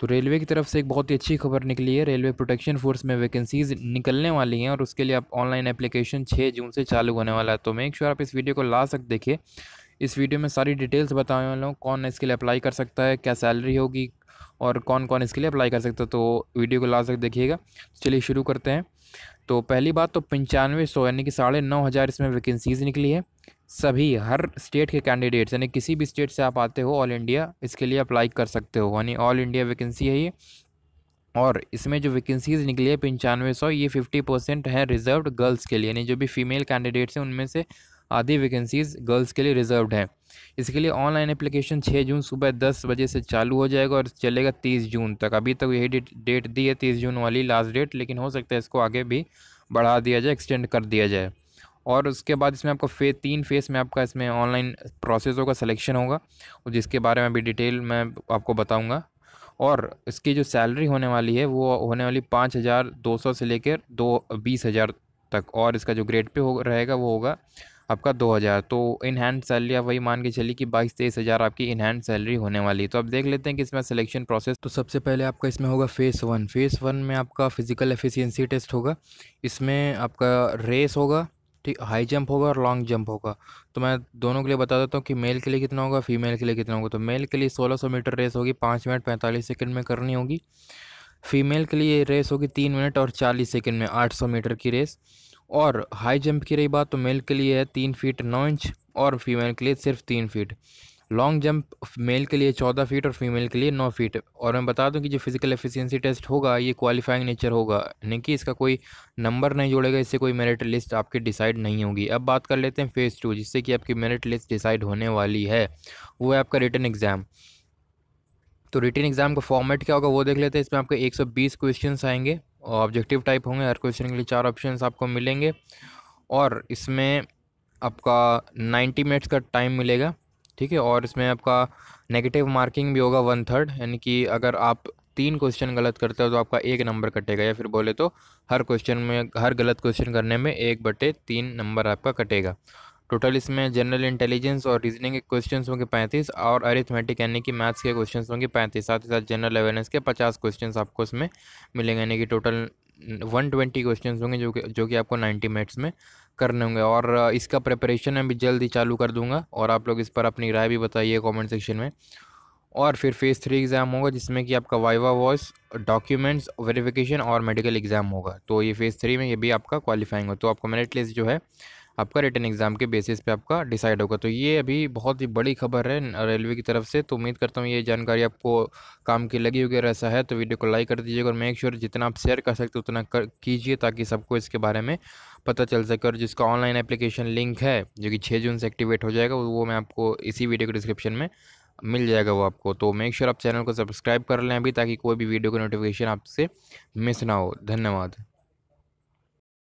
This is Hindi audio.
तो रेलवे की तरफ से एक बहुत ही अच्छी खबर निकली है रेलवे प्रोटेक्शन फोर्स में वैकेंसीज निकलने वाली हैं और उसके लिए आप ऑनलाइन एप्लीकेशन 6 जून से चालू होने वाला है तो मेक श्योर आप इस वीडियो को ला सक देखिए इस वीडियो में सारी डिटेल्स बताने वाला हूँ कौन इसके लिए अप्लाई कर सकता है क्या सैलरी होगी और कौन कौन इसके लिए अप्लाई कर सकता है तो वीडियो को ला सक देखिएगा चलिए शुरू करते हैं तो पहली बात तो पंचानवे सौ यानी कि साढ़े नौ हज़ार इसमें वैकेंसीज़ निकली है सभी हर स्टेट के कैंडिडेट्स यानी किसी भी स्टेट से आप आते हो ऑल इंडिया इसके लिए अप्लाई कर सकते हो यानी ऑल इंडिया वैकेंसी है ये और इसमें जो वैकेंसीज़ निकली है पंचानवे सौ ये फिफ्टी परसेंट है रिजर्व गर्ल्स के लिए यानी जो भी फीमेल कैंडिडेट्स हैं उनमें से आधी वैकेंसीज़ गर्ल्स के लिए रिजर्व हैं इसके लिए ऑनलाइन एप्लीकेशन 6 जून सुबह 10 बजे से चालू हो जाएगा और चलेगा 30 जून तक अभी तक यही डेट दी है 30 जून वाली लास्ट डेट लेकिन हो सकता है इसको आगे भी बढ़ा दिया जाए एक्सटेंड कर दिया जाए और उसके बाद इसमें आपका फे तीन फेस में आपका इसमें ऑनलाइन प्रोसेस होगा सलेक्शन होगा और जिसके बारे में भी डिटेल मैं आपको बताऊँगा और इसकी जो सैलरी होने वाली है वो होने वाली पाँच हज़ार दो सौ से लेकर दो बीस हज़ार तक और इसका जो ग्रेड पे हो रहेगा वो होगा आपका दो हज़ार तो इन हैंड सैलरी आप वही मान के चलिए कि बाईस तेईस हज़ार आपकी इन हैंड सैलरी होने वाली है तो आप देख लेते हैं कि इसमें सिलेक्शन प्रोसेस तो सबसे पहले आपका इसमें होगा फेस वन फेस वन में आपका फिजिकल एफिशिएंसी टेस्ट होगा इसमें आपका रेस होगा ठीक हाई जंप होगा और लॉन्ग जंप होगा तो मैं दोनों के लिए बता देता हूँ कि मेल के लिए कितना होगा फीमेल के लिए कितना होगा तो मेल के लिए सोलह मीटर रेस होगी पाँच मिनट पैंतालीस सेकेंड में करनी होगी फीमेल के लिए रेस होगी तीन मिनट और चालीस सेकेंड में आठ मीटर की रेस और हाई जंप की रही बात तो मेल के लिए है तीन फीट नौ इंच और फीमेल के लिए सिर्फ तीन फीट लॉन्ग जंप मेल के लिए चौदह फीट और फीमेल के लिए नौ फीट और मैं बता दूं कि जो फिज़िकल एफिशिएंसी टेस्ट होगा ये क्वालिफाइंग नेचर होगा यानी कि इसका कोई नंबर नहीं जोड़ेगा इससे कोई मेरिट लिस्ट आपकी डिसाइड नहीं होगी अब बात कर लेते हैं फ़ेज़ टू जिससे कि आपकी मेरिट लिस्ट डिसाइड होने वाली है वो है आपका रिटर्न एग्ज़ाम तो रिटर्न एग्ज़ाम का फॉर्मेट क्या होगा वो देख लेते हैं इसमें आपके बीस क्वेश्चन आएंगे ऑब्जेक्टिव टाइप होंगे हर क्वेश्चन के लिए चार ऑप्शन आपको मिलेंगे और इसमें आपका नाइन्टी मिनट्स का टाइम मिलेगा ठीक है और इसमें आपका नेगेटिव मार्किंग भी होगा वन थर्ड यानी कि अगर आप तीन क्वेश्चन गलत करते हो तो आपका एक नंबर कटेगा या फिर बोले तो हर क्वेश्चन में हर गलत क्वेश्चन करने में एक बटे तीन नंबर आपका कटेगा टोटल इसमें जनरल इंटेलिजेंस और रीजनिंग के क्वेश्चंस होंगे पैंतीस और अरिथमेटिक यानी कि मैथ्स के क्वेश्चंस होंगे पैंतीस साथ ही साथ जनरल अवेयरनेस के पचास क्वेश्चंस आपको इसमें मिलेंगे यानी कि टोटल वन ट्वेंटी क्वेश्चन होंगे जो कि जो कि आपको नाइन्टी मिनट्स में करने होंगे और इसका प्रिपरेशन मैं भी जल्द ही चालू कर दूंगा और आप लोग इस पर अपनी राय भी बताइए कॉमेंट सेक्शन में और फिर फेज़ थ्री एग्ज़ाम होगा जिसमें कि आपका वाइवा वॉइस डॉक्यूमेंट्स वेरिफिकेशन और मेडिकल एग्ज़ाम होगा तो ये फ़ेज़ थ्री में ये भी आपका क्वालिफाइंग हो तो आपको मेरिट लिस्ट जो है आपका रिटर्न एग्ज़ाम के बेसिस पे आपका डिसाइड होगा तो ये अभी बहुत ही बड़ी खबर है रेलवे की तरफ से तो उम्मीद करता हूँ ये जानकारी आपको काम की लगी होगी अगर ऐसा है तो वीडियो को लाइक कर दीजिएगा और मेक श्योर जितना आप शेयर कर सकते उतना कर कीजिए ताकि सबको इसके बारे में पता चल सके और जिसका ऑनलाइन एप्लीकेशन लिंक है जो कि छः जून से एक्टिवेट हो जाएगा वो मैं आपको इसी वीडियो के डिस्क्रिप्शन में मिल जाएगा वो आपको तो मेक श्योर sure आप चैनल को सब्सक्राइब कर लें अभी ताकि कोई भी वीडियो का नोटिफिकेशन आपसे मिस ना हो धन्यवाद